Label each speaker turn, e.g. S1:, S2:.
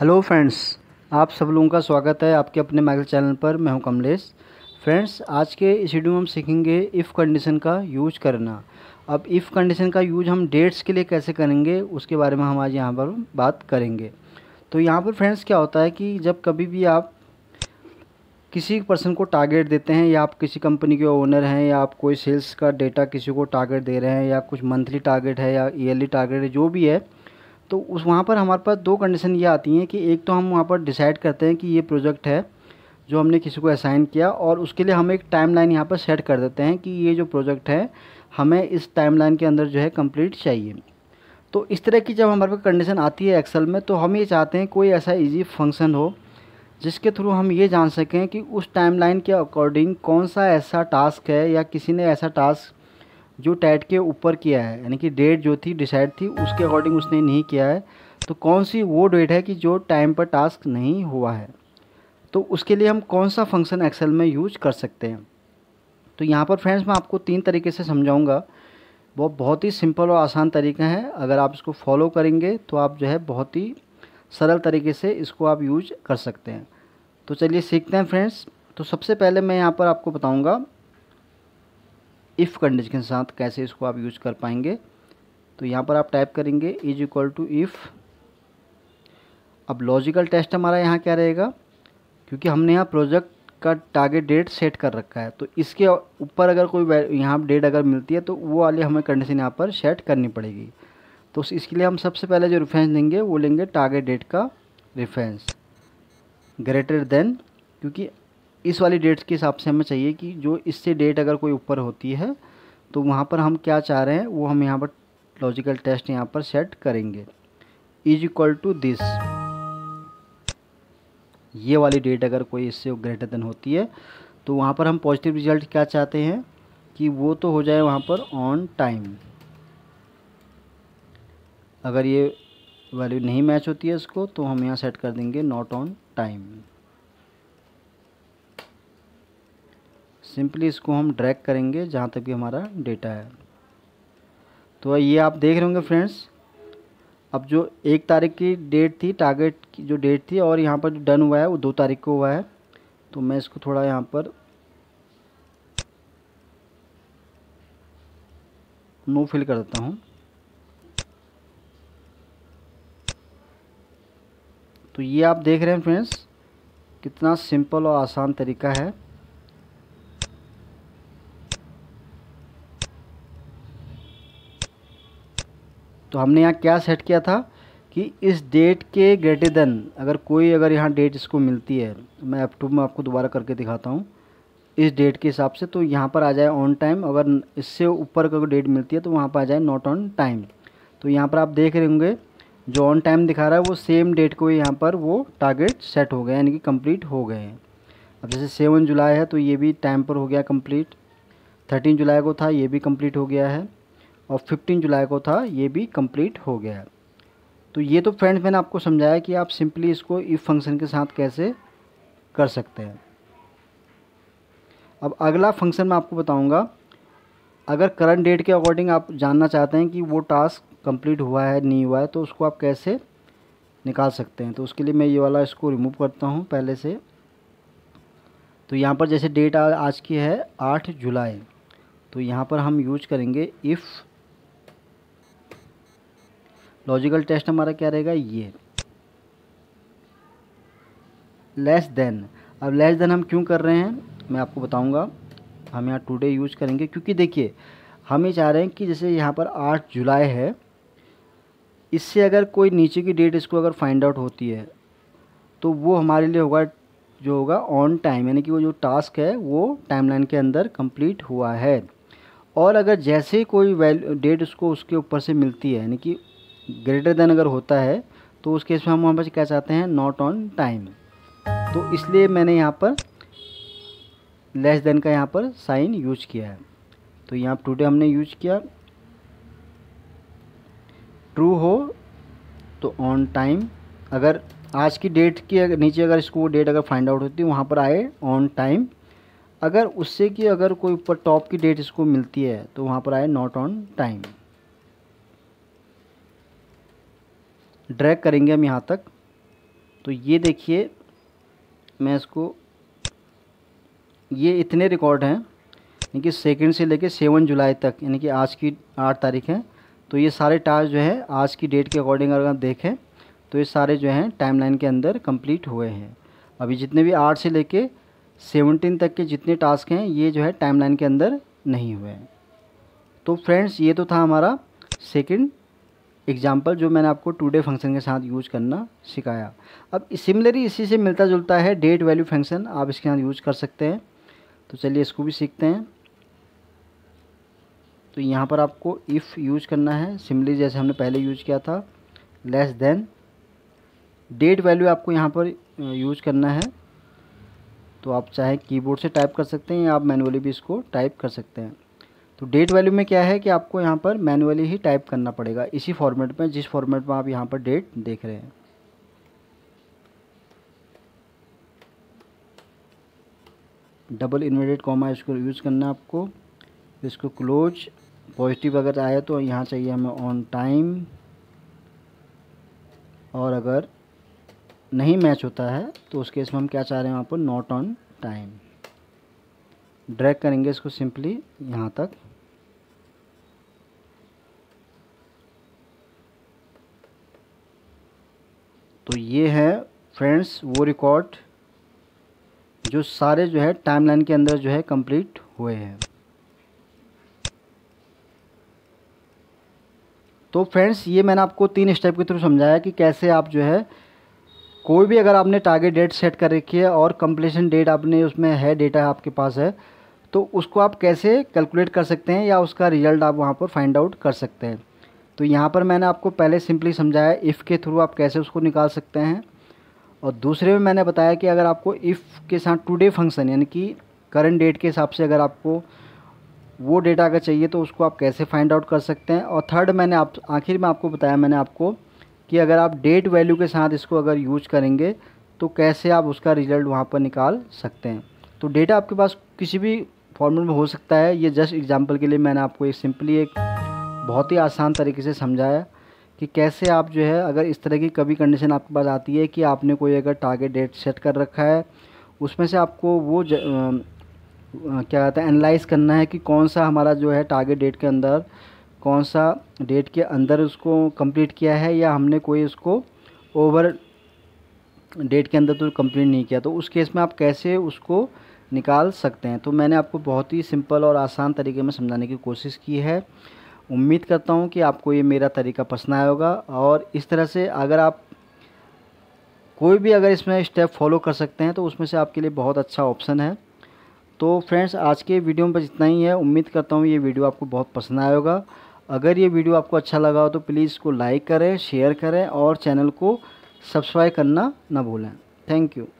S1: hello friends आप सब लोगों का स्वागत है आपके अपने माइक्रो चैनल पर मैं हूं कमलेश फ्रेंड्स आज के इस वीडियो में हम सीखेंगे इफ़ कंडीशन का यूज करना अब इफ़ कंडीशन का यूज हम डेट्स के लिए कैसे करेंगे उसके बारे में हम आज यहां पर बात करेंगे तो यहां पर फ्रेंड्स क्या होता है कि जब कभी भी आप किसी पर्सन को टारगेट देते हैं या आप किसी कंपनी के ओनर हैं या आप कोई सेल्स का डेटा किसी को टारगेट दे रहे हैं या कुछ मंथली टारगेट है या ईयरली टारगेट है जो भी है तो उस वहाँ पर हमारे पास दो कंडीशन ये आती हैं कि एक तो हम वहाँ पर डिसाइड करते हैं कि ये प्रोजेक्ट है जो हमने किसी को असाइन किया और उसके लिए हम एक टाइम लाइन यहाँ पर सेट कर देते हैं कि ये जो प्रोजेक्ट है हमें इस टाइम लाइन के अंदर जो है कंप्लीट चाहिए तो इस तरह की जब हमारे पास कंडीशन आती है एक्सेल में तो हम ये चाहते हैं कोई ऐसा इजी फंक्शन हो जिसके थ्रू हम ये जान सकें कि उस टाइमलाइन के अकॉर्डिंग कौन सा ऐसा टास्क है या किसी ने ऐसा टास्क जो टैट के ऊपर किया है यानी कि डेट जो थी डिसाइड थी उसके अकॉर्डिंग उसने नहीं किया है तो कौन सी वो डेट है कि जो टाइम पर टास्क नहीं हुआ है तो उसके लिए हम कौन सा फंक्शन एक्सेल में यूज कर सकते हैं तो यहाँ पर फ्रेंड्स मैं आपको तीन तरीके से समझाऊँगा वो बहुत ही सिंपल और आसान तरीका है अगर आप इसको फॉलो करेंगे तो आप जो है बहुत ही सरल तरीके से इसको आप यूज कर सकते हैं तो चलिए सीखते हैं फ्रेंड्स तो सबसे पहले मैं यहाँ पर आपको बताऊँगा इफ़ कंडीशन के साथ कैसे इसको आप यूज कर पाएंगे तो यहाँ पर आप टाइप करेंगे इज इक्वल टू इफ़ अब लॉजिकल टेस्ट हमारा यहाँ क्या रहेगा क्योंकि हमने यहाँ प्रोजेक्ट का टारगेट डेट सेट कर रखा है तो इसके ऊपर अगर कोई यहाँ डेट अगर मिलती है तो वो वाली हमें कंडीशन यहाँ पर सेट करनी पड़ेगी तो इसके लिए हम सबसे पहले जो रेफरेंस देंगे वो लेंगे टारगेट डेट का रेफरेंस ग्रेटर देन क्योंकि इस वाली डेट्स के हिसाब से हमें चाहिए कि जो इससे डेट अगर कोई ऊपर होती है तो वहाँ पर हम क्या चाह रहे हैं वो हम यहाँ पर लॉजिकल टेस्ट यहाँ पर सेट करेंगे इज इक्वल टू दिस ये वाली डेट अगर कोई इससे ग्रेटर देन होती है तो वहाँ पर हम पॉजिटिव रिजल्ट क्या चाहते हैं कि वो तो हो जाए वहाँ पर ऑन टाइम अगर ये वैल्यू नहीं मैच होती है इसको तो हम यहाँ सेट कर देंगे नॉट ऑन टाइम सिंपली इसको हम ड्रैग करेंगे जहाँ तक भी हमारा डेटा है तो ये आप देख रहे होंगे फ्रेंड्स अब जो एक तारीख की डेट थी टारगेट की जो डेट थी और यहाँ पर जो डन हुआ है वो दो तारीख को हुआ है तो मैं इसको थोड़ा यहाँ पर नो फिल कर देता हूँ तो ये आप देख रहे हैं फ्रेंड्स कितना सिंपल और आसान तरीका है तो हमने यहाँ क्या सेट किया था कि इस डेट के ग्रेटर देन अगर कोई अगर यहाँ डेट इसको मिलती है तो मैं एफ टू में आपको दोबारा करके दिखाता हूँ इस डेट के हिसाब से तो यहाँ पर आ जाए ऑन टाइम अगर इससे ऊपर का डेट मिलती है तो वहाँ पर आ जाए नॉट ऑन टाइम तो यहाँ पर आप देख रहे होंगे जो ऑन टाइम दिखा रहा है वो सेम डेट को यहाँ पर वो टारगेट सेट हो गए यानी कि कम्प्लीट हो गए हैं अब जैसे सेवन जुलाई है तो ये भी टाइम पर हो गया कम्प्लीट थर्टीन जुलाई को था ये भी कम्प्लीट हो गया है और 15 जुलाई को था ये भी कंप्लीट हो गया तो ये तो फ्रेंड्स मैंने आपको समझाया कि आप सिंपली इसको इफ़ फंक्शन के साथ कैसे कर सकते हैं अब अगला फंक्शन मैं आपको बताऊंगा अगर करंट डेट के अकॉर्डिंग आप जानना चाहते हैं कि वो टास्क कंप्लीट हुआ है नहीं हुआ है तो उसको आप कैसे निकाल सकते हैं तो उसके लिए मैं ये वाला इसको रिमूव करता हूँ पहले से तो यहाँ पर जैसे डेट आज की है आठ जुलाई तो यहाँ पर हम यूज करेंगे इफ़ लॉजिकल टेस्ट हमारा क्या रहेगा ये लेस देन अब लेस देन हम क्यों कर रहे हैं मैं आपको बताऊंगा हम यहाँ टुडे यूज करेंगे क्योंकि देखिए हम ये चाह रहे हैं कि जैसे यहाँ पर आठ जुलाई है इससे अगर कोई नीचे की डेट इसको अगर फाइंड आउट होती है तो वो हमारे लिए होगा जो होगा ऑन टाइम यानी कि वो जो टास्क है वो टाइमलाइन के अंदर कंप्लीट हुआ है और अगर जैसे कोई वैल्यू डेट उसको उसके ऊपर से मिलती है यानी कि ग्रेटर देन अगर होता है तो उस केस में हम वहाँ पर क्या चाहते हैं नॉट ऑन टाइम तो इसलिए मैंने यहाँ पर लेस देन का यहाँ पर साइन यूज किया है तो यहाँ टूडे हमने यूज किया ट्रू हो तो ऑन टाइम अगर आज की डेट के नीचे अगर इसको डेट अगर फाइंड आउट होती है वहाँ पर आए ऑन टाइम अगर उससे कि अगर कोई ऊपर टॉप की डेट इसको मिलती है तो वहाँ पर आए नॉट ऑन टाइम ड्रैग करेंगे हम यहाँ तक तो ये देखिए मैं इसको ये इतने रिकॉर्ड हैं यानी कि सेकेंड से लेके सेवन जुलाई तक यानी कि आज की आठ तारीख है तो ये सारे टास्क जो है आज की डेट के अकॉर्डिंग अगर आप देखें तो ये सारे जो हैं टाइमलाइन के अंदर कंप्लीट हुए हैं अभी जितने भी आठ से लेके सेवनटीन तक के जितने टास्क हैं ये जो है टाइमलाइन के अंदर नहीं हुए हैं तो फ्रेंड्स ये तो था हमारा सेकंड एग्जाम्पल जो मैंने आपको टू डे फंक्शन के साथ यूज करना सिखाया अब सिमिलरली इसी से मिलता जुलता है डेट वैल्यू फंक्शन आप इसके साथ यूज कर सकते हैं तो चलिए इसको भी सीखते हैं तो यहाँ पर आपको इफ़ यूज करना है सिमली जैसे हमने पहले यूज किया था लेस देन डेट वैल्यू आपको यहाँ पर यूज करना है तो आप चाहे कीबोर्ड से टाइप कर सकते हैं या आप मैनुअली भी इसको टाइप कर सकते हैं तो डेट वैल्यू में क्या है कि आपको यहाँ पर मैनुअली ही टाइप करना पड़ेगा इसी फॉर्मेट में जिस फॉर्मेट में आप यहाँ पर डेट देख रहे हैं डबल इन्वर्टेड कॉमा इसको यूज़ करना है आपको इसको क्लोज पॉजिटिव अगर आया तो यहाँ चाहिए हमें ऑन टाइम और अगर नहीं मैच होता है तो उस केस में हम क्या चाह रहे हैं वहाँ पर नॉट ऑन टाइम ड्रैग करेंगे इसको सिंपली यहाँ तक तो ये है फ्रेंड्स वो रिकॉर्ड जो सारे जो है टाइमलाइन के अंदर जो है कंप्लीट हुए हैं तो फ्रेंड्स ये मैंने आपको तीन स्टेप के थ्रू समझाया कि कैसे आप जो है कोई भी अगर आपने टारगेट डेट सेट कर रखी है और कंप्लीशन डेट आपने उसमें है डेटा आपके पास है तो उसको आप कैसे कैलकुलेट कर सकते हैं या उसका रिजल्ट आप वहाँ पर फाइंड आउट कर सकते हैं तो यहाँ पर मैंने आपको पहले सिंपली समझाया इफ़ के थ्रू आप कैसे उसको निकाल सकते हैं और दूसरे में मैंने बताया कि अगर आपको इफ़ के साथ टुडे फंक्शन यानी कि करंट डेट के हिसाब से अगर आपको वो डेटा अगर चाहिए तो उसको आप कैसे फाइंड आउट कर सकते हैं और थर्ड मैंने आप आखिर में आपको बताया मैंने आपको कि अगर आप डेट वैल्यू के साथ इसको अगर यूज करेंगे तो कैसे आप उसका रिजल्ट वहाँ पर निकाल सकते हैं तो डेटा आपके पास किसी भी फॉर्मेट में हो सकता है ये जस्ट एग्जाम्पल के लिए मैंने आपको एक सिंपली एक बहुत ही आसान तरीके से समझाया कि कैसे आप जो है अगर इस तरह की कभी कंडीशन आपके पास आती है कि आपने कोई अगर टारगेट डेट सेट कर रखा है उसमें से आपको वो ज, आ, क्या कहते हैं एनालाइज करना है कि कौन सा हमारा जो है टारगेट डेट के अंदर कौन सा डेट के अंदर उसको कंप्लीट किया है या हमने कोई उसको ओवर डेट के अंदर तो कंप्लीट नहीं किया तो उस केस में आप कैसे उसको निकाल सकते हैं तो मैंने आपको बहुत ही सिंपल और आसान तरीके में समझाने की कोशिश की है उम्मीद करता हूँ कि आपको ये मेरा तरीका पसंद आया होगा और इस तरह से अगर आप कोई भी अगर इसमें स्टेप फॉलो कर सकते हैं तो उसमें से आपके लिए बहुत अच्छा ऑप्शन है तो फ्रेंड्स आज के वीडियो में बस इतना ही है उम्मीद करता हूँ ये वीडियो आपको बहुत पसंद आया होगा अगर ये वीडियो आपको अच्छा लगा हो तो प्लीज़ इसको लाइक करें शेयर करें और चैनल को सब्सक्राइब करना ना भूलें थैंक यू